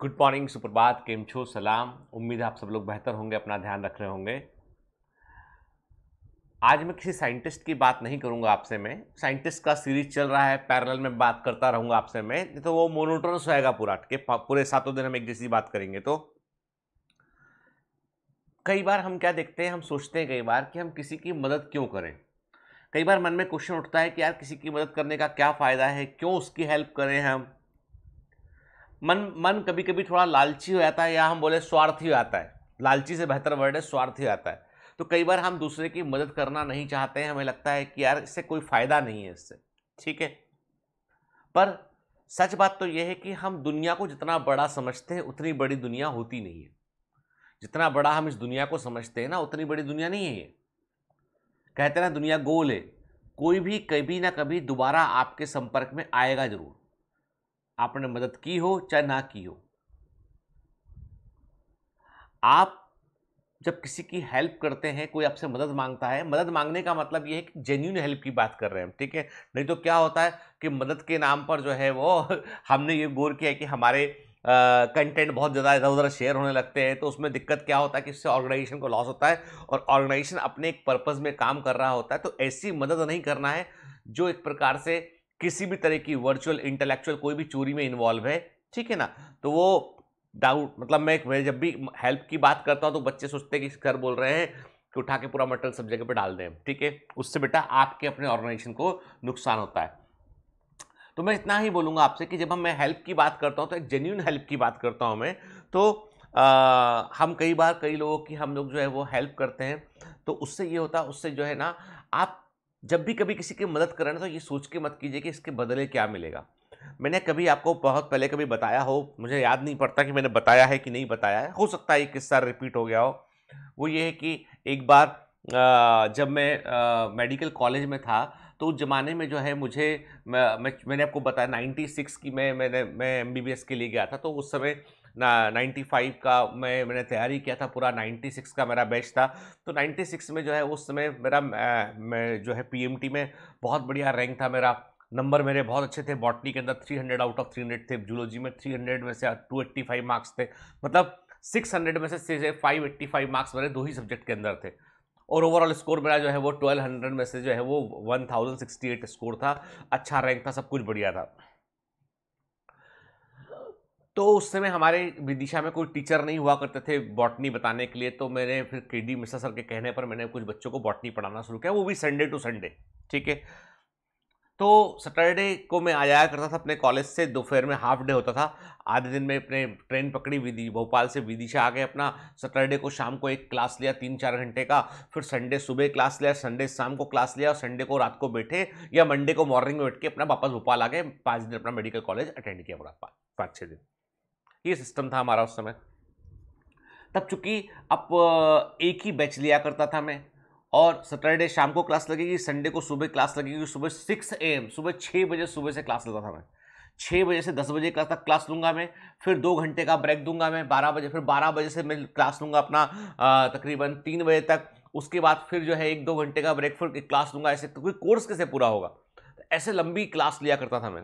good morning सुप्रभात केम छो सलाम उम्मीद है आप सब लोग बेहतर होंगे अपना ध्यान रख रहे होंगे आज मैं किसी साइंटिस्ट की बात नहीं करूंगा आपसे मैं साइंटिस्ट का सीरीज चल रहा है पैरेलल में बात करता रहूंगा आपसे मैं तो वो मोनोटोनस होएगा पूरा के पूरे सातों दिन हम एक जैसी बात करेंगे तो कई बार हम क्या देखते हैं हम सोचते हैं कई बार कि हम किसी की मदद क्यों करें कई बार मन में क्वेश्चन उठता है कि यार किसी की मदद करने का क्या फ़ायदा है क्यों उसकी हेल्प करें हम मन मन कभी कभी थोड़ा लालची हो जाता है या हम बोले स्वार्थी हो जाता है लालची से बेहतर वर्ड है स्वार्थी हो जाता है तो कई बार हम दूसरे की मदद करना नहीं चाहते हैं हमें लगता है कि यार इससे कोई फ़ायदा नहीं है इससे ठीक है पर सच बात तो यह है कि हम दुनिया को जितना बड़ा समझते हैं उतनी बड़ी दुनिया होती नहीं है जितना बड़ा हम इस दुनिया को समझते हैं ना उतनी बड़ी दुनिया नहीं है ये कहते ना दुनिया गोल है कोई भी कभी ना कभी दोबारा आपके संपर्क में आएगा ज़रूर आपने मदद की हो चाहे ना की हो आप जब किसी की हेल्प करते हैं कोई आपसे मदद मांगता है मदद मांगने का मतलब ये है कि जेन्यून हेल्प की बात कर रहे हैं ठीक है नहीं तो क्या होता है कि मदद के नाम पर जो है वो हमने ये गौर किया है कि हमारे कंटेंट बहुत ज़्यादा इधर उधर शेयर होने लगते हैं तो उसमें दिक्कत क्या होता है कि इससे ऑर्गेनाइजेशन को लॉस होता है और ऑर्गेनाइजेशन अपने एक पर्पज़ में काम कर रहा होता है तो ऐसी मदद नहीं करना है जो एक प्रकार से किसी भी तरह की वर्चुअल इंटेलेक्चुअल कोई भी चोरी में इन्वॉल्व है ठीक है ना तो वो डाउट मतलब मैं मैं जब भी हेल्प की बात करता हूँ तो बच्चे सोचते हैं कि घर बोल रहे हैं कि उठा के पूरा मटेरियल सब जगह पर डाल दें ठीक है उससे बेटा आपके अपने ऑर्गेनाइजेशन को नुकसान होता है तो मैं इतना ही बोलूँगा आपसे कि जब हम मैं हेल्प की बात करता हूँ तो एक जेन्यून हेल्प की बात करता हूँ मैं तो आ, हम कई बार कई लोगों की हम लोग जो है वो हेल्प करते हैं तो उससे ये होता है उससे जो है ना आप जब भी कभी किसी की मदद करें तो ये सोच के मत कीजिए कि इसके बदले क्या मिलेगा मैंने कभी आपको बहुत पहले कभी बताया हो मुझे याद नहीं पड़ता कि मैंने बताया है कि नहीं बताया है हो सकता है ये किस्सा रिपीट हो गया हो वो ये है कि एक बार जब मैं मेडिकल कॉलेज में था तो उस ज़माने में जो है मुझे मैं, मैंने आपको बताया 96 की मैं मैंने मैं एमबीबीएस के लिए गया था तो उस समय ना 95 का मैं मैंने तैयारी किया था पूरा 96 का मेरा बैच था तो 96 में जो है उस समय मेरा मैं जो है पीएमटी में बहुत बढ़िया रैंक था मेरा नंबर मेरे बहुत अच्छे थे बॉटनी के अंदर 300 आउट ऑफ 300 थे जूलॉजी में 300 में से 285 मार्क्स थे मतलब 600 में से फाइव एट्टी फाइव मार्क्स मेरे दो ही सब्जेक्ट के अंदर थे और ओवरऑल स्कोर मेरा जो है वो ट्वेल्व में से जो है वो वन स्कोर था अच्छा रैंक था सब कुछ बढ़िया था तो उस समय हमारे विदिशा में कोई टीचर नहीं हुआ करते थे बॉटनी बताने के लिए तो मैंने फिर के डी मिश्रा सर के कहने पर मैंने कुछ बच्चों को बॉटनी पढ़ाना शुरू किया वो भी संडे टू संडे ठीक है तो सैटरडे को मैं आ जाया करता था अपने कॉलेज से दोपहर में हाफ डे होता था आधे दिन में अपने ट्रेन पकड़ी विधि भोपाल से विदिशा आ गए अपना सैटरडे को शाम को एक क्लास लिया तीन चार घंटे का फिर संडे सुबह क्लास लिया संडे शाम को क्लास लिया और संडे को रात को बैठे या मंडे को मॉर्निंग में बैठ के अपना वापस भोपाल आ गए पाँच दिन अपना मेडिकल कॉलेज अटेंड किया पूरा पाँच छः दिन ये सिस्टम था हमारा उस समय तब चूंकि अब एक ही बैच लिया करता था मैं और सैटरडे शाम को क्लास लगेगी संडे को सुबह क्लास लगेगी सुबह सिक्स ए एम सुबह छः बजे सुबह से क्लास लेता था मैं छः बजे से दस बजे क्लास तक क्लास लूँगा मैं फिर दो घंटे का ब्रेक दूंगा मैं बारह बजे फिर बारह बजे से मैं क्लास लूँगा अपना तकरीबन तीन बजे तक उसके बाद फिर जो है एक दो घंटे का ब्रेक फिर क्लास लूँगा ऐसे क्योंकि कोर्स कैसे पूरा होगा ऐसे लंबी क्लास लिया करता था मैं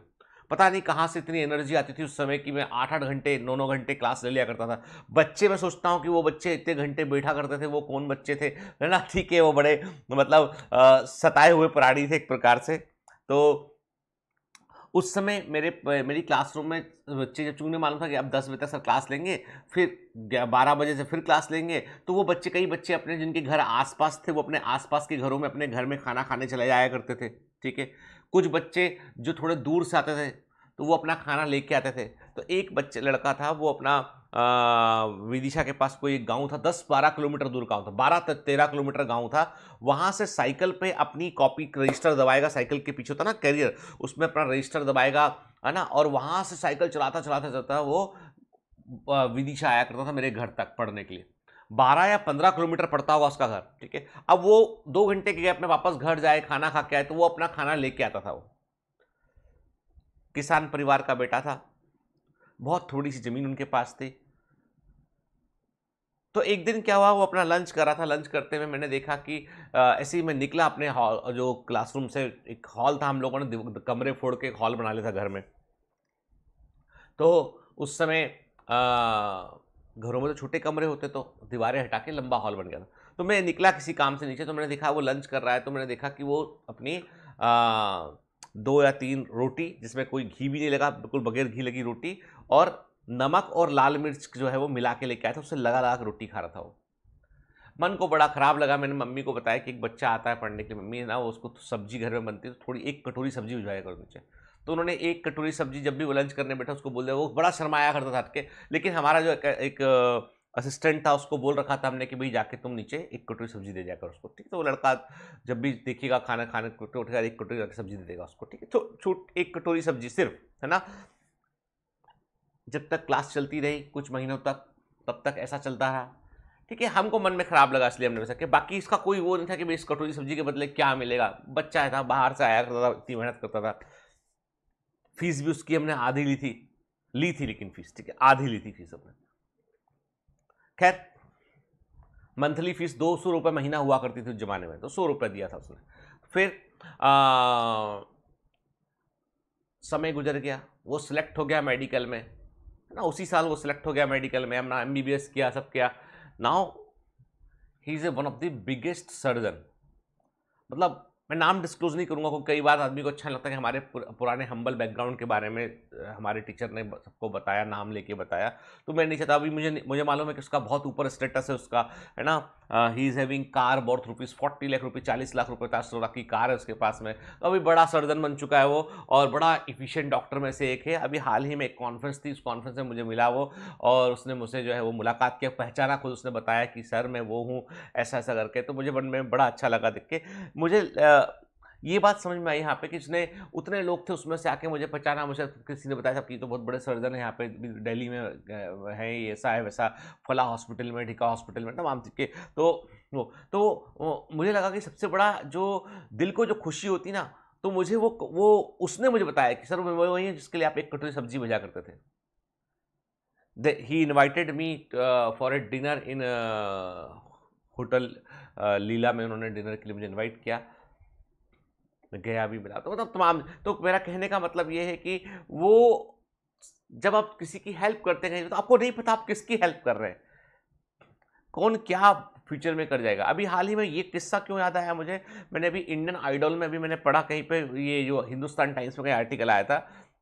पता नहीं कहाँ से इतनी एनर्जी आती थी उस समय कि मैं आठ आठ घंटे नौ नौ घंटे क्लास ले लिया करता था बच्चे मैं सोचता हूँ कि वो बच्चे इतने घंटे बैठा करते थे वो कौन बच्चे थे है ना ठीक है वो बड़े मतलब आ, सताए हुए प्राणी थे एक प्रकार से तो उस समय मेरे मेरी क्लासरूम में बच्चे जब चूंकि मालूम था कि अब दस बजे तक सर क्लास लेंगे फिर बारह बजे से फिर क्लास लेंगे तो वो बच्चे कई बच्चे अपने जिनके घर आसपास थे वो अपने आसपास के घरों में अपने घर में खाना खाने चले जाया करते थे ठीक है कुछ बच्चे जो थोड़े दूर से आते थे तो वो अपना खाना लेके आते थे तो एक बच्चे लड़का था वो अपना विदिशा के पास कोई एक गाँव था दस बारह किलोमीटर दूर गाँव था बारह तेरह किलोमीटर गाँव था वहाँ से साइकिल पे अपनी कॉपी रजिस्टर दबाएगा साइकिल के पीछे था ना कैरियर उसमें अपना रजिस्टर दबाएगा है ना और वहाँ से साइकिल चलाता चलाता चलता वो विदिशा आया करता था मेरे घर तक पढ़ने के लिए बारह या पंद्रह किलोमीटर पड़ता होगा उसका घर ठीक है अब वो दो घंटे के गैप में वापस घर जाए खाना खा के आए तो वो अपना खाना लेके आता था वो किसान परिवार का बेटा था बहुत थोड़ी सी ज़मीन उनके पास थी तो एक दिन क्या हुआ वो अपना लंच कर रहा था लंच करते हुए मैंने देखा कि ऐसे ही मैं निकला अपने हॉल जो क्लासरूम से एक हॉल था हम लोगों ने कमरे फोड़ के एक हॉल बना लिया था घर में तो उस समय आ, घरों में तो छोटे कमरे होते तो दीवारें हटा के लंबा हॉल बन गया था तो मैं निकला किसी काम से नीचे तो मैंने देखा वो लंच कर रहा है तो मैंने देखा कि वो अपनी आ, दो या तीन रोटी जिसमें कोई घी भी नहीं लगा बिल्कुल बगैर घी लगी रोटी और नमक और लाल मिर्च जो है वो मिला के लेके आया था उससे लगा लगा रोटी खा रहा था वो मन को बड़ा ख़राब लगा मैंने मम्मी को बताया कि एक बच्चा आता है पढ़ने के लिए मम्मी ना वो उसको तो सब्जी घर में बनती है तो थोड़ी एक कटोरी सब्जी भिजवाया करो नीचे तो उन्होंने एक कटोरी सब्जी जब भी वो लंच करने बैठा उसको बोल दिया वो बड़ा शरमाया करता था के लेकिन हमारा जो एक असिस्टेंट था उसको बोल रखा था हमने कि भाई जाके तुम नीचे एक कटोरी सब्जी दे जाकर उसको ठीक है तो वो लड़का जब भी देखेगा खाना खाने उठेगा एक कटोरी सब्जी दे देगा उसको ठीक है तो छोट एक कटोरी सब्जी सिर्फ है ना जब तक क्लास चलती रही कुछ महीनों तक तब तक ऐसा चलता रहा ठीक है हमको मन में ख़राब लगा इसलिए हमने सके बाकी इसका कोई वो नहीं था कि भाई इस कटोरी सब्जी के बदले क्या मिलेगा बच्चा था बाहर से आया करता था इतनी मेहनत करता था फीस भी उसकी हमने आधी ली थी ली थी लेकिन फीस ठीक है आधी ली थी फीस हमने खैर मंथली फीस दो सौ रुपये महीना हुआ करती थी उस जमाने में तो सौ रुपये दिया था उसने फिर आ, समय गुजर गया वो सिलेक्ट हो गया मेडिकल में ना उसी साल वो सिलेक्ट हो गया मेडिकल में हमने एम किया सब किया now he is a one of the biggest surgeon मतलब मैं नाम डिस्क्लोज नहीं करूँगा क्योंकि कई बार आदमी को अच्छा लगता है कि हमारे पुराने हम्बल बैकग्राउंड के बारे में हमारे टीचर ने सबको बताया नाम लेके बताया तो मैं नहीं चाहता अभी मुझे मुझे मालूम है कि उसका बहुत ऊपर स्टेटस है उसका है ना he is having car worth rupees forty lakh rupees चालीस लाख रुपये पचास लाख की कार है उसके पास में तो अभी बड़ा सर्जन बन चुका है वो और बड़ा इफिशियंट डॉक्टर में से एक है अभी हाल ही में एक कॉन्फ्रेंस थी उस कॉन्फ्रेंस में मुझे मिला वो और उसने मुझसे जो है वो मुलाकात किया पहचाना खुद उसने बताया कि सर मैं वो हूँ ऐसा ऐसा करके तो मुझे मन में बड़ा अच्छा लगा देख के मुझे ये बात समझ में आई यहाँ पे कि जिसने उतने लोग थे उसमें से आके मुझे पहचाना मुझे किसी ने बताया कि तो बहुत बड़े सर्जन है यहाँ पे दिल्ली में है ये ऐसा है वैसा फला हॉस्पिटल में ढिका हॉस्पिटल में तमाम के तो वो तो वो, मुझे लगा कि सबसे बड़ा जो दिल को जो खुशी होती ना तो मुझे वो वो उसने मुझे बताया कि सर वही है जिसके लिए आप एक कटोरी सब्जी भेजा करते थे they he invited me for a dinner in hotel Leela में उन्होंने डिनर के लिए मुझे इन्वाइट किया गया भी मिला तो मतलब तमाम तो मेरा कहने का मतलब ये है कि वो जब आप किसी की हेल्प करते हैं तो आपको नहीं पता आप किसकी हेल्प कर रहे हैं कौन क्या फ्यूचर में कर जाएगा अभी हाल ही में ये किस्सा क्यों याद आया मुझे मैंने अभी इंडियन आइडल में अभी मैंने पढ़ा कहीं पे ये जो हिंदुस्तान टाइम्स में कहीं आर्टिकल आया था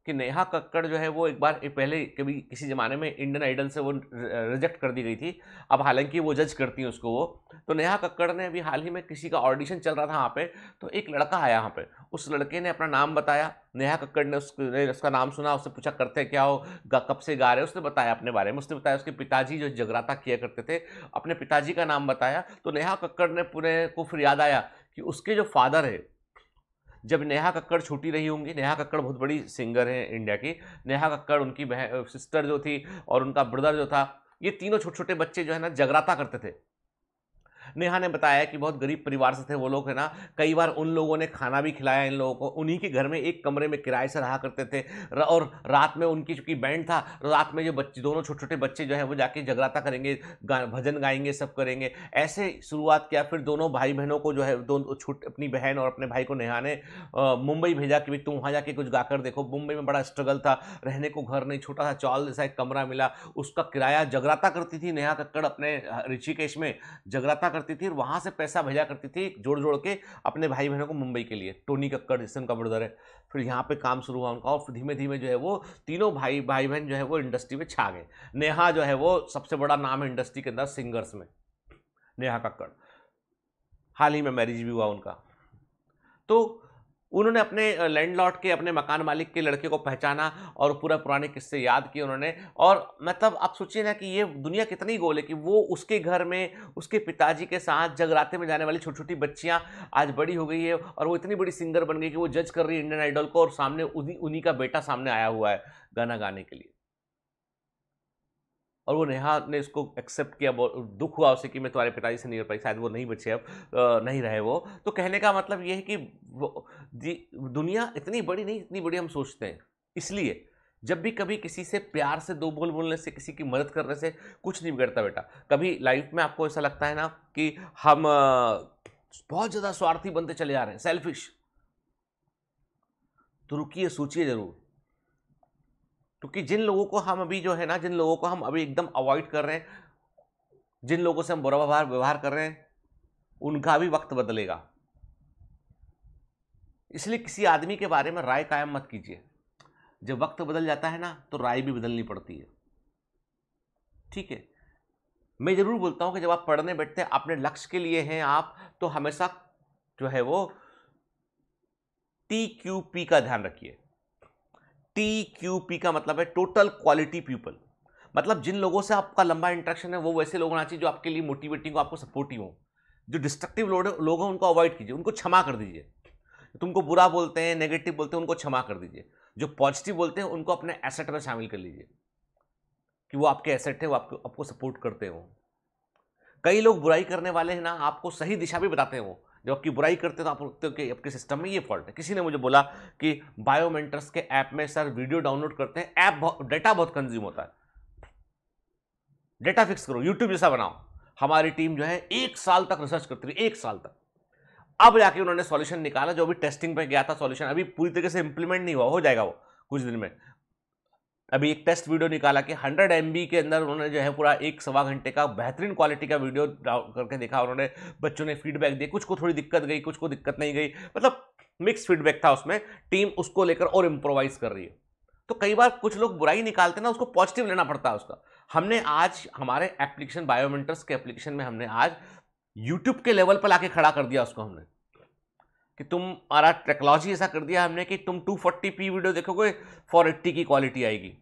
कि नेहा कक्कड़ जो है वो एक बार पहले कभी किसी ज़माने में इंडियन आइडल से वो रिजेक्ट कर दी गई थी अब हालांकि वो जज करती हैं उसको वो तो नेहा कक्कड़ ने अभी हाल ही में किसी का ऑडिशन चल रहा था वहाँ पे तो एक लड़का आया वहाँ पे उस लड़के ने अपना नाम बताया नेहा कक्कड़ ने उसने उसका नाम सुना उससे पूछा करते क्या हो कब से गा रहे उसने बताया अपने बारे में उसने बताया उसके पिताजी जो जगराता किया करते थे अपने पिताजी का नाम बताया तो नेहा कक्कड़ ने पूरे को फिर याद आया कि उसके जो फादर है जब नेहा कक्कड़ छोटी रही होंगी नेहा कक्कड़ बहुत बड़ी सिंगर हैं इंडिया की नेहा कक्कड़ उनकी सिस्टर जो थी और उनका ब्रदर जो था ये तीनों छोटे छोटे बच्चे जो है ना जगराता करते थे नेहा ने बताया कि बहुत गरीब परिवार से थे वो लोग है ना कई बार उन लोगों ने खाना भी खिलाया इन लोगों को उन्हीं के घर में एक कमरे में किराए से रहा करते थे और रात में उनकी चूँकि बैंड था रात में जो बच्चे दोनों छोटे छोटे बच्चे जो है वो जाके जगराता करेंगे भजन गाएंगे सब करेंगे ऐसे शुरुआत किया फिर दोनों भाई बहनों को जो है दोनों छोटे अपनी बहन और अपने भाई को नेहा ने मुंबई भेजा कि भाई तुम वहाँ जाके कुछ गाकर देखो मुंबई में बड़ा स्ट्रगल था रहने को घर नहीं छोटा सा चौल जैसा एक कमरा मिला उसका किराया जगराता करती थी नेहा कक्कड़ अपने ऋषिकेश में जगराता करती थी और वहाँ से पैसा भेजा करती थी जोड़ जोड़ के अपने भाई बहनों को मुंबई के लिए टोनी कक्कड़ जिससे उनका ब्रदर है फिर यहाँ पे काम शुरू हुआ उनका और फिर धीमे धीमे जो है वो तीनों भाई भाई बहन जो है वो इंडस्ट्री में छा गए नेहा जो है वो सबसे बड़ा नाम है इंडस्ट्री के अंदर सिंगर्स में नेहा कक्कड़ हाल ही में मैरिज भी हुआ उनका तो उन्होंने अपने लैंड के अपने मकान मालिक के लड़के को पहचाना और पूरा पुराने किस्से याद किए उन्होंने और मतलब आप सोचिए ना कि ये दुनिया कितनी गोल है कि वो उसके घर में उसके पिताजी के साथ जगराते में जाने वाली छोटी छोटी बच्चियाँ आज बड़ी हो गई है और वो इतनी बड़ी सिंगर बन गई कि वो जज कर रही है इंडियन आइडल को और सामने उन्हीं का बेटा सामने आया हुआ है गाना गाने के लिए और वो नेहा ने इसको एक्सेप्ट किया दुख हुआ उसे कि मैं तुम्हारे पिताजी से नहीं रह पाई शायद वो नहीं बचे अब नहीं रहे वो तो कहने का मतलब ये है कि दुनिया इतनी बड़ी नहीं इतनी बड़ी हम सोचते हैं इसलिए जब भी कभी किसी से प्यार से दो बोल बोलने से किसी की मदद करने से कुछ नहीं बिगड़ता बेटा कभी लाइफ में आपको ऐसा लगता है ना कि हम बहुत ज़्यादा स्वार्थी बनते चले जा रहे हैं सेल्फिश तो रुकिए सोचिए ज़रूर क्योंकि जिन लोगों को हम अभी जो है ना जिन लोगों को हम अभी एकदम अवॉइड कर रहे हैं जिन लोगों से हम बुरा व्यवहार व्यवहार कर रहे हैं उनका भी वक्त बदलेगा इसलिए किसी आदमी के बारे में राय कायम मत कीजिए जब वक्त बदल जाता है ना तो राय भी बदलनी पड़ती है ठीक है मैं ज़रूर बोलता हूँ कि जब आप पढ़ने बैठते हैं अपने लक्ष्य के लिए हैं आप तो हमेशा जो है वो टी क्यू पी का ध्यान रखिए टी क्यू पी का मतलब है टोटल क्वालिटी पीपल मतलब जिन लोगों से आपका लंबा इंट्रैक्शन है वो वैसे लोग होना चाहिए जो आपके लिए मोटिवेटिंग हो आपको सपोर्टिव हो जो डिस्ट्रक्टिव लोग हैं उनको अवॉइड कीजिए उनको क्षमा कर दीजिए तुमको बुरा बोलते हैं नेगेटिव बोलते हैं उनको क्षमा कर दीजिए जो पॉजिटिव बोलते हैं उनको अपने एसेट में शामिल कर लीजिए कि वो आपके एसेट है वो आपको आपको सपोर्ट करते हो कई लोग बुराई करने वाले हैं ना आपको सही दिशा भी बताते हैं वो जब आपकी बुराई करते तो आप सोचते हो कि आपके सिस्टम में ये फॉल्ट है किसी ने मुझे बोला कि बायोमेंटर्स के ऐप में सर वीडियो डाउनलोड करते हैं ऐप डेटा बहुत कंज्यूम होता है डेटा फिक्स करो यूट्यूब जैसा बनाओ हमारी टीम जो है एक साल तक रिसर्च करती रही एक साल तक अब जाके उन्होंने सॉल्यूशन निकाला जो अभी टेस्टिंग पे गया था सॉल्यूशन अभी पूरी तरीके से इंप्लीमेंट नहीं हुआ हो जाएगा वो कुछ दिन में अभी एक टेस्ट वीडियो निकाला कि 100 एम के अंदर उन्होंने जो है पूरा एक सवा घंटे का बेहतरीन क्वालिटी का वीडियो करके देखा उन्होंने बच्चों ने फीडबैक दिए कुछ को थोड़ी दिक्कत गई कुछ को दिक्कत नहीं गई मतलब मिक्स फीडबैक था उसमें टीम उसको लेकर और इम्प्रोवाइज कर रही है तो कई बार कुछ लोग बुराई निकालते ना उसको पॉजिटिव लेना पड़ता है उसका हमने आज हमारे एप्लीकेशन बायोमेंटर्स के एप्लीकेशन में हमने आज यूट्यूब के लेवल पर लाके खड़ा कर दिया उसको हमने कि हमारा टेक्नोलॉजी ऐसा कर दिया हमने कि तुम 240p वीडियो देखोगे 480 की क्वालिटी आएगी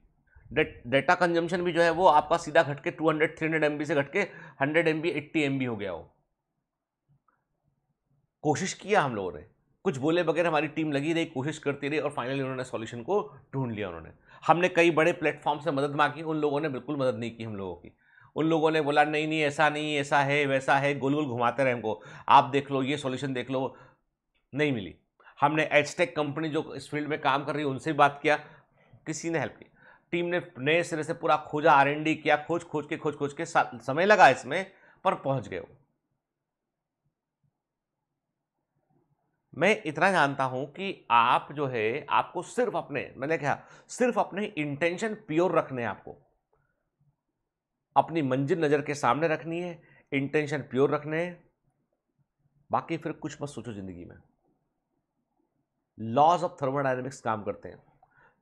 डेटा कंजम्पशन भी जो है वो आपका सीधा घट के हंड्रेड एम बी से घट के बी एट्टी एम बी हो गया हो कोशिश किया हम लोगों ने कुछ बोले बगैर हमारी टीम लगी रही कोशिश करती रही और फाइनली उन्होंने सॉल्यूशन को ढूंढ लिया उन्होंने हमने कई बड़े प्लेटफॉर्म से मदद मांगी उन लोगों ने बिल्कुल मदद नहीं की हम लोगों की उन लोगों ने बोला नहीं नहीं ऐसा नहीं ऐसा है वैसा है गोल गोल घुमाते रहे हमको आप देख लो ये सॉल्यूशन देख लो नहीं मिली हमने एचटेक कंपनी जो इस फील्ड में काम कर रही है उनसे भी बात किया किसी ने हेल्प की टीम ने नए सिरे से पूरा खोजा आर किया खोज खोज के खोज खोज के समय लगा इसमें पर पहुंच गए मैं इतना जानता हूं कि आप जो है आपको सिर्फ अपने मैंने कहा सिर्फ अपने इंटेंशन प्योर रखने हैं आपको अपनी मंजिल नज़र के सामने रखनी है इंटेंशन प्योर रखने हैं बाकी फिर कुछ मत सोचो ज़िंदगी में लॉज ऑफ थर्मोडाइनमिक्स काम करते हैं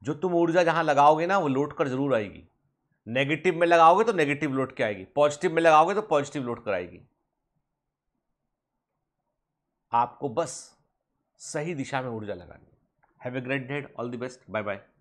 जो तुम ऊर्जा जहाँ लगाओगे ना वो लौट कर जरूर आएगी नेगेटिव में लगाओगे तो नेगेटिव लौट के आएगी पॉजिटिव में लगाओगे तो पॉजिटिव लौट कर आएगी आपको बस सही दिशा में ऊर्जा लगानी have a great day all the best bye bye